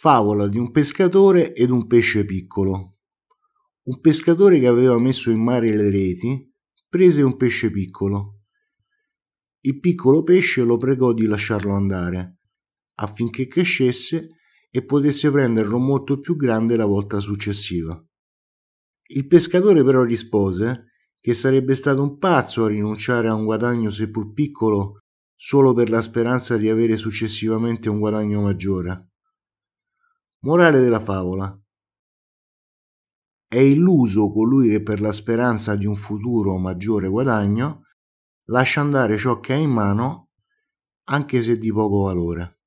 Favola di un pescatore ed un pesce piccolo. Un pescatore che aveva messo in mare le reti prese un pesce piccolo. Il piccolo pesce lo pregò di lasciarlo andare affinché crescesse e potesse prenderlo molto più grande la volta successiva. Il pescatore però rispose che sarebbe stato un pazzo a rinunciare a un guadagno seppur piccolo solo per la speranza di avere successivamente un guadagno maggiore Morale della favola. È illuso colui che per la speranza di un futuro maggiore guadagno lascia andare ciò che ha in mano anche se di poco valore.